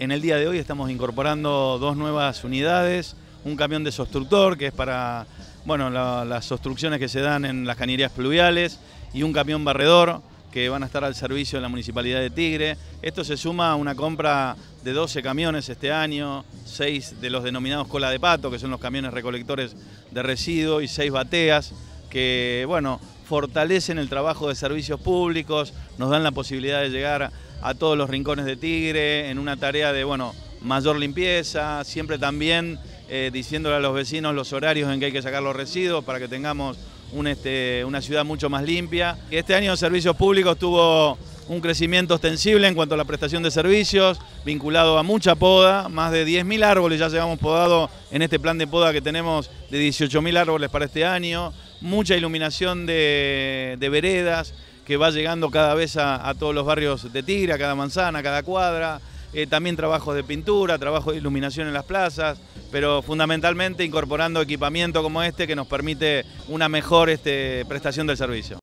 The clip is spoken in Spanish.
En el día de hoy estamos incorporando dos nuevas unidades, un camión de que es para bueno, las obstrucciones que se dan en las cañerías pluviales y un camión barredor que van a estar al servicio de la Municipalidad de Tigre. Esto se suma a una compra de 12 camiones este año, 6 de los denominados cola de pato, que son los camiones recolectores de residuos, y 6 bateas, que bueno, fortalecen el trabajo de servicios públicos, nos dan la posibilidad de llegar a todos los rincones de Tigre en una tarea de, bueno, mayor limpieza, siempre también eh, diciéndole a los vecinos los horarios en que hay que sacar los residuos para que tengamos este, una ciudad mucho más limpia. Este año Servicios Públicos tuvo un crecimiento ostensible en cuanto a la prestación de servicios, vinculado a mucha poda, más de 10.000 árboles ya llevamos podado en este plan de poda que tenemos de 18.000 árboles para este año, mucha iluminación de veredas, que va llegando cada vez a, todos los barrios de Tigre, a cada manzana, a cada cuadra. Eh, también trabajos de pintura, trabajos de iluminación en las plazas, pero fundamentalmente incorporando equipamiento como este que nos permite una mejor este, prestación del servicio.